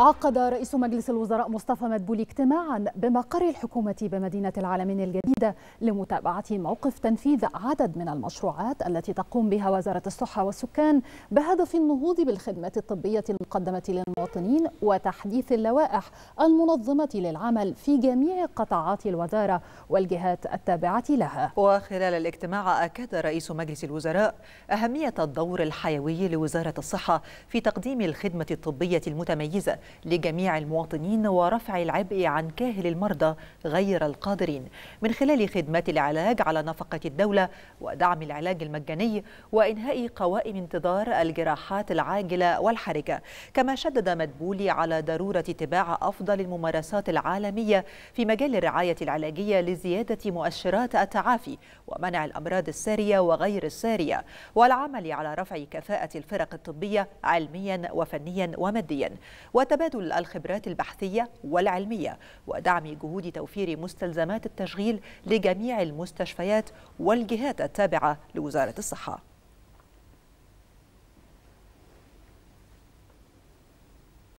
عقد رئيس مجلس الوزراء مصطفى مدبولي اجتماعا بمقر الحكومة بمدينة العالمين الجديدة لمتابعة موقف تنفيذ عدد من المشروعات التي تقوم بها وزارة الصحة والسكان بهدف النهوض بالخدمات الطبية المقدمة للمواطنين وتحديث اللوائح المنظمة للعمل في جميع قطاعات الوزارة والجهات التابعة لها وخلال الاجتماع أكد رئيس مجلس الوزراء أهمية الدور الحيوي لوزارة الصحة في تقديم الخدمة الطبية المتميزة لجميع المواطنين ورفع العبء عن كاهل المرضى غير القادرين من خلال خدمات العلاج على نفقة الدولة ودعم العلاج المجاني وإنهاء قوائم انتظار الجراحات العاجلة والحرجة كما شدد مدبولي على ضرورة اتباع أفضل الممارسات العالمية في مجال الرعاية العلاجية لزيادة مؤشرات التعافي ومنع الأمراض السارية وغير السارية والعمل على رفع كفاءة الفرق الطبية علميا وفنيا وماديا وتبادل الخبرات البحثية والعلمية ودعم جهود توفير مستلزمات التشغيل لجميع المستشفيات والجهات التابعة لوزارة الصحة